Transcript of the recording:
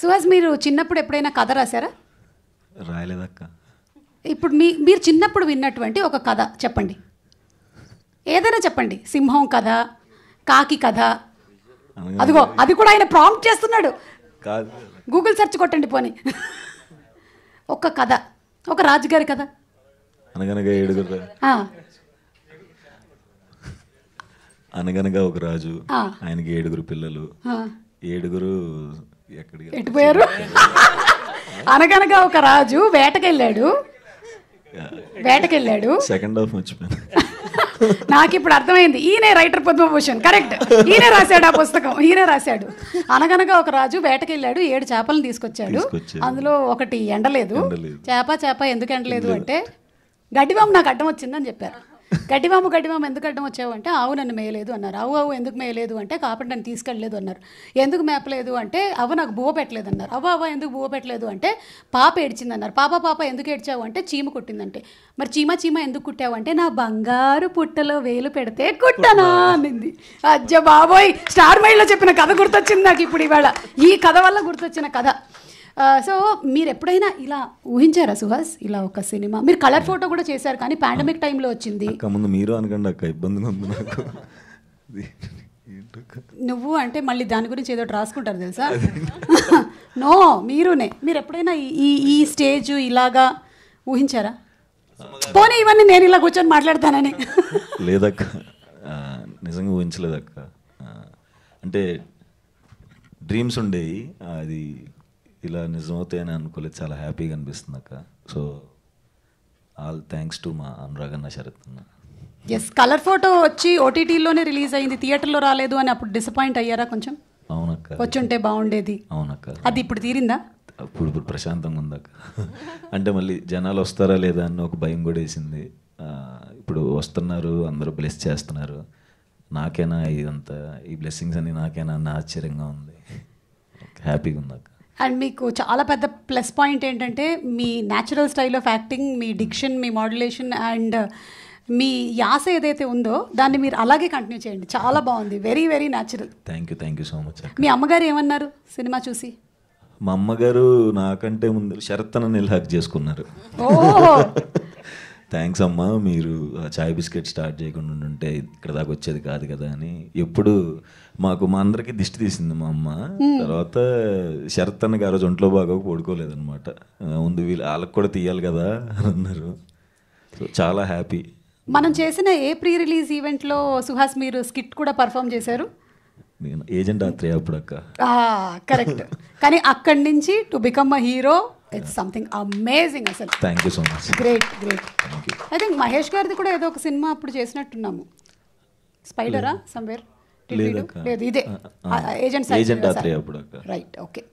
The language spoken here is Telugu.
సుహాస్ మీరు చిన్నప్పుడు ఎప్పుడైనా కథ రాశారా రాయలేదక్క ఇప్పుడు మీ మీరు చిన్నప్పుడు విన్నటువంటి ఒక కథ చెప్పండి ఏదైనా చెప్పండి సింహం కథ కాకి కథ అదిగో అది కూడా ఆయన ప్రాంప్ట్ చేస్తున్నాడు గూగుల్ సెర్చ్ కొట్టండి పోని ఒక కథ ఒక రాజుగారి కథ అనగనగా ఏడుగురు అనగనగా ఒక రాజు ఆయనకి ఏడుగురు పిల్లలు ఏడుగురు ఎట్టిపోయారు అనగనగా ఒక రాజు వేటకెళ్ళాడు వేటకెళ్ళాడు సెకండ్ హాఫ్ మర్చిపోయాను నాకు ఇప్పుడు అర్థమైంది ఈయనే రైటర్ పద్మభూషణ్ కరెక్ట్ ఈయనే రాశాడు ఆ పుస్తకం ఈయనే రాశాడు అనగనగా ఒక రాజు వేటకెళ్ళాడు ఏడు చేపలను తీసుకొచ్చాడు అందులో ఒకటి ఎండలేదు చేప చేప ఎందుకు ఎండలేదు అంటే గడ్డిబాబు నాకు అడ్డం వచ్చిందని చెప్పారు గడ్డివాము గడ్డివాము ఎందుకు అడ్డం వచ్చావు అంటే ఆవు నన్ను మేయలేదు అన్నారు ఆవు ఆవు ఎందుకు మేయలేదు అంటే కాపటి నన్ను తీసుకెళ్ళలేదు అన్నారు ఎందుకు మేపలేదు అంటే అవ్వ నాకు బువ్వ పెట్టలేదు అన్నారు అవ్వ అవ్వ ఎందుకు బువ్వ పెట్టలేదు అంటే పాప ఏడ్చింది అన్నారు పాప పాప ఎందుకు ఏడ్చావు అంటే చీమ కుట్టిందంటే మరి చీమ చీమ ఎందుకు కుట్టావు అంటే నా బంగారు పుట్టలో వేలు పెడితే కుట్టనా అనింది అజ్జ బాబోయ్ స్టార్ మైల్లో చెప్పిన కథ గుర్తొచ్చింది నాకు ఇప్పుడు ఇవాళ ఈ కథ వల్ల గుర్తొచ్చిన కథ సో మీరు ఎప్పుడైనా ఇలా ఊహించారా సుహాస్ ఇలా ఒక సినిమా మీరు కలర్ ఫోటో కూడా చేశారు కానీ పాండమిక్ టైంలో వచ్చింది ముందు మీరు అనకండి అక్క ఇబ్బంది ఉంది నాకు నువ్వు అంటే మళ్ళీ దాని గురించి ఏదో రాసుకుంటారు తెలుసా నో మీరునే మీరు ఎప్పుడైనా ఈ ఈ స్టేజ్ ఇలాగా ఊహించారా పోనీ ఇవన్నీ నేను ఇలా కూర్చొని మాట్లాడతానని లేదక్క నిజంగా ఊహించలేదక్క అంటే డ్రీమ్స్ ఉండేవి అది ఇలా నిజమవుతాయని అనుకోలేదు చాలా హ్యాపీగా అనిపిస్తుంది అక్క సో ఆల్ థ్యాంక్స్ టు మా అనురాగ్ అన్న శరత్ అన్న ఎస్ కలర్ ఫోటో వచ్చి ఓటీటీలోనే రిలీజ్ అయింది థియేటర్లో రాలేదు అని అప్పుడు డిసప్పాయింట్ అయ్యారా కొంచెం అవునక్క ఉంటే బాగుండేది అవునక్క అది ఇప్పుడు తీరిందా అప్పుడు ఇప్పుడు ప్రశాంతంగా ఉందక్క అంటే మళ్ళీ జనాలు వస్తారా లేదా అని ఒక భయం కూడా వేసింది ఇప్పుడు వస్తున్నారు అందరూ బ్లెస్ చేస్తున్నారు నాకేనా ఇదంతా ఈ బ్లెస్సింగ్స్ అన్ని నాకేనా అన్న ఆశ్చర్యంగా ఉంది హ్యాపీగా ఉందక్క అండ్ మీకు చాలా పెద్ద ప్లస్ పాయింట్ ఏంటంటే మీ న్యాచురల్ స్టైల్ ఆఫ్ యాక్టింగ్ మీ డిక్షన్ మీ మాడ్యులేషన్ అండ్ uh, మీ యాస ఏదైతే ఉందో దాన్ని మీరు అలాగే కంటిన్యూ చేయండి చాలా బాగుంది very very natural thank you thank you so much మీ అమ్మగారు ఏమన్నారు సినిమా చూసి మా అమ్మగారు నాకంటే ముందు శరత్ అని హక్ చేసుకున్నారు ఓహో థ్యాంక్స్ అమ్మా మీరు చాయ్ బిస్కెట్ స్టార్ట్ చేయకుండా ఉంటే ఇక్కడ దాకా వచ్చేది కాదు కదా అని ఎప్పుడు మాకు మా అందరికి దిష్టి తీసింది మా అమ్మ తర్వాత శరత్ అన్నకి ఆ రోజు ఒంట్లో బాగా పడుకోలేదనమాట ముందు వీళ్ళు వాళ్ళకి కూడా తీయాలి కదా అని అన్నారు సో చాలా హ్యాపీ మనం చేసిన ఏ ప్రీ రిలీజ్ ఈవెంట్లో సుహాస్ మీరు స్కిట్ కూడా పర్ఫామ్ చేశారు నేను ఏజెంట్ ఆత్రేయ అప్పుడు అక్క కరెక్ట్ కానీ అక్కడి నుంచి to become a hero it's something amazing అసలు thank you so much great great I think Mahesh గారిది కూడా ఏదో ఒక సినిమా అప్పుడు చేసినట్టున్నాము స్పైడరా సమ్వేర్ లేదు ఇదే ఏజెంట్ ఏజెంట్ రైట్ ఓకే